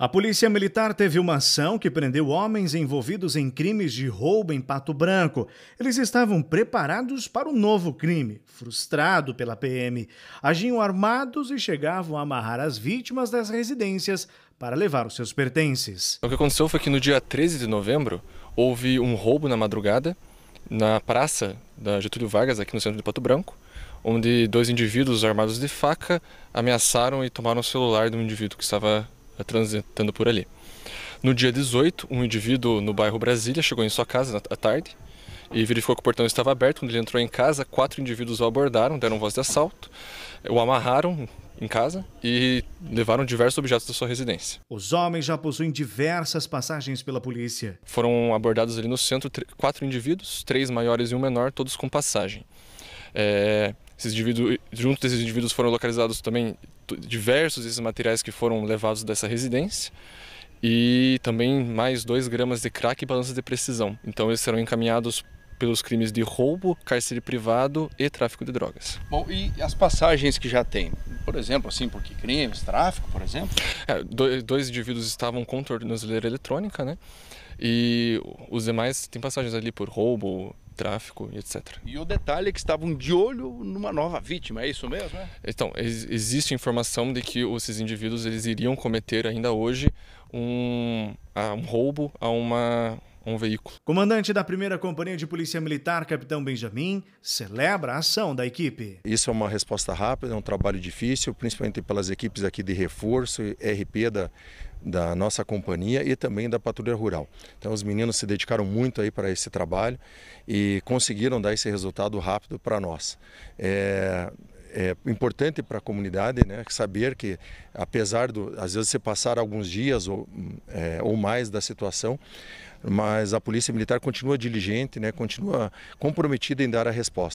A Polícia Militar teve uma ação que prendeu homens envolvidos em crimes de roubo em Pato Branco. Eles estavam preparados para um novo crime. Frustrado pela PM, agiam armados e chegavam a amarrar as vítimas das residências para levar os seus pertences. O que aconteceu foi que no dia 13 de novembro houve um roubo na madrugada na praça da Getúlio Vargas, aqui no centro de Pato Branco, onde dois indivíduos armados de faca ameaçaram e tomaram o celular de um indivíduo que estava é transitando por ali. No dia 18, um indivíduo no bairro Brasília chegou em sua casa à tarde e verificou que o portão estava aberto. Quando ele entrou em casa, quatro indivíduos o abordaram, deram voz de assalto, o amarraram em casa e levaram diversos objetos da sua residência. Os homens já possuem diversas passagens pela polícia. Foram abordados ali no centro quatro indivíduos, três maiores e um menor, todos com passagem. É, esses indivíduos, junto desses indivíduos foram localizados também diversos desses materiais que foram levados dessa residência e também mais 2 gramas de crack e balanças de precisão. Então eles serão encaminhados pelos crimes de roubo, cárcere privado e tráfico de drogas. Bom, e as passagens que já tem? Por exemplo, assim, por que crimes, tráfico, por exemplo? É, dois indivíduos estavam com tornozeleira eletrônica, né? E os demais têm passagens ali por roubo, tráfico e etc. E o detalhe é que estavam de olho numa nova vítima, é isso mesmo? É? Então, ex existe informação de que esses indivíduos eles iriam cometer ainda hoje um, ah, um roubo a uma um veículo. Comandante da primeira companhia de polícia militar, capitão Benjamin, celebra a ação da equipe. Isso é uma resposta rápida, é um trabalho difícil, principalmente pelas equipes aqui de reforço, RP da, da nossa companhia e também da patrulha rural. Então os meninos se dedicaram muito aí para esse trabalho e conseguiram dar esse resultado rápido para nós. É, é importante para a comunidade né, saber que, apesar de, às vezes, se passar alguns dias ou, é, ou mais da situação, mas a Polícia Militar continua diligente, né, continua comprometida em dar a resposta.